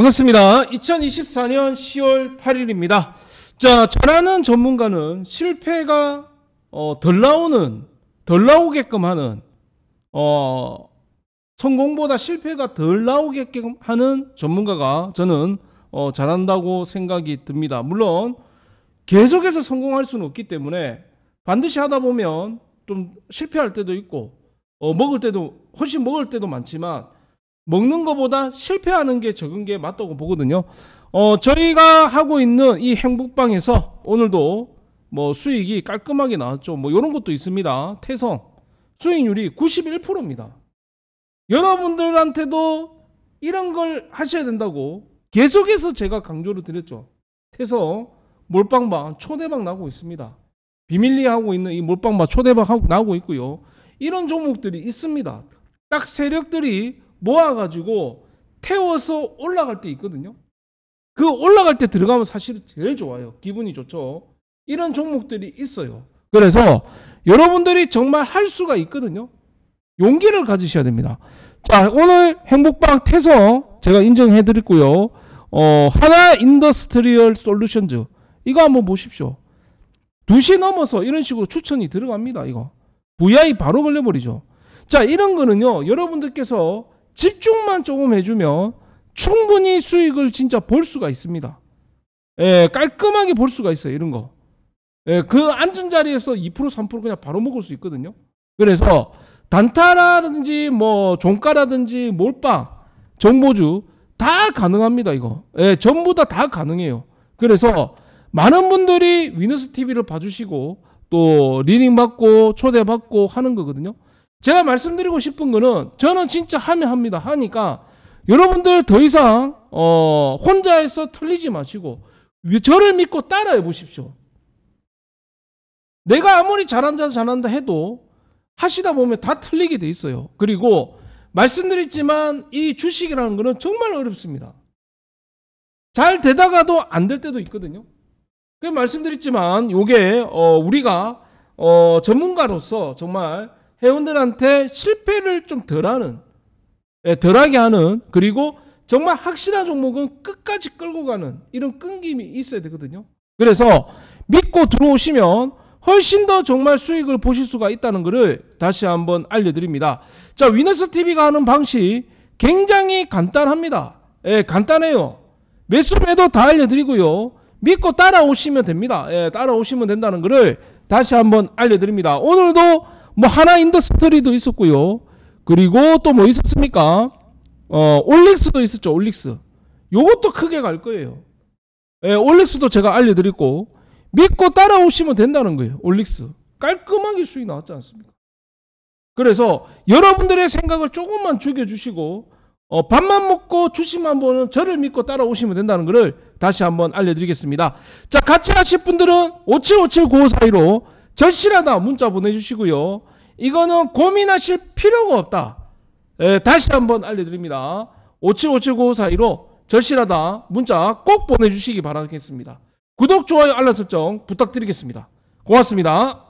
반갑습니다. 2024년 10월 8일입니다. 자, 잘하는 전문가는 실패가 어, 덜 나오는, 덜 나오게끔 하는, 어, 성공보다 실패가 덜 나오게끔 하는 전문가가 저는 어, 잘한다고 생각이 듭니다. 물론 계속해서 성공할 수는 없기 때문에 반드시 하다 보면 좀 실패할 때도 있고 어, 먹을 때도 훨씬 먹을 때도 많지만 먹는 것보다 실패하는 게 적은 게 맞다고 보거든요. 어, 저희가 하고 있는 이 행복방에서 오늘도 뭐 수익이 깔끔하게 나왔죠. 뭐 이런 것도 있습니다. 태성 수익률이 91%입니다. 여러분들한테도 이런 걸 하셔야 된다고 계속해서 제가 강조를 드렸죠. 태성 몰빵방 초대박 나고 있습니다. 비밀리 하고 있는 이 몰빵방 초대박 나고 있고요. 이런 종목들이 있습니다. 딱 세력들이 모아가지고 태워서 올라갈 때 있거든요. 그 올라갈 때 들어가면 사실 제일 좋아요. 기분이 좋죠. 이런 종목들이 있어요. 그래서 여러분들이 정말 할 수가 있거든요. 용기를 가지셔야 됩니다. 자, 오늘 행복방 태서 제가 인정해 드렸고요. 어, 하나 인더스트리얼 솔루션즈. 이거 한번 보십시오. 2시 넘어서 이런 식으로 추천이 들어갑니다. 이거. VI 바로 걸려버리죠. 자, 이런 거는요. 여러분들께서 집중만 조금 해주면 충분히 수익을 진짜 볼 수가 있습니다. 예, 깔끔하게 볼 수가 있어요. 이런 거. 예, 그 앉은 자리에서 2% 3% 그냥 바로 먹을 수 있거든요. 그래서 단타라든지 뭐 종가라든지 몰빵, 정보주 다 가능합니다. 이거. 예, 전부 다 다 가능해요. 그래서 많은 분들이 위너스 TV를 봐주시고 또리닝 받고 초대받고 하는 거거든요. 제가 말씀드리고 싶은 거는 저는 진짜 하면 합니다. 하니까 여러분들 더 이상 어 혼자 해서 틀리지 마시고 저를 믿고 따라해 보십시오. 내가 아무리 잘한다 잘한다 해도 하시다 보면 다 틀리게 돼 있어요. 그리고 말씀드렸지만 이 주식이라는 거는 정말 어렵습니다. 잘 되다가도 안 될 때도 있거든요. 그 말씀드렸지만 요게어 우리가 어 전문가로서 정말 회원들한테 실패를 좀 덜하는 예, 덜하게 하는 그리고 정말 확실한 종목은 끝까지 끌고 가는 이런 끈김이 있어야 되거든요. 그래서 믿고 들어오시면 훨씬 더 정말 수익을 보실 수가 있다는 것을 다시 한번 알려드립니다. 자, 위너스 TV가 하는 방식 굉장히 간단합니다. 예, 간단해요. 매수 매도 다 알려드리고요. 믿고 따라오시면 됩니다. 예, 따라오시면 된다는 것을 다시 한번 알려드립니다. 오늘도 뭐 하나 인더스트리도 있었고요. 그리고 또 뭐 있었습니까? 어, 올릭스도 있었죠. 올릭스. 요것도 크게 갈 거예요. 예, 올릭스도 제가 알려드리고 믿고 따라오시면 된다는 거예요. 올릭스. 깔끔하게 수익 나왔지 않습니까? 그래서 여러분들의 생각을 조금만 죽여주시고 어, 밥만 먹고 주식만 보는 저를 믿고 따라오시면 된다는 것을 다시 한번 알려드리겠습니다. 자 같이 하실 분들은 57579542로 절실하다 문자 보내주시고요. 이거는 고민하실 필요가 없다. 에, 예, 다시 한번 알려드립니다. 57579542로 절실하다 문자 꼭 보내주시기 바라겠습니다. 구독, 좋아요, 알람 설정 부탁드리겠습니다. 고맙습니다.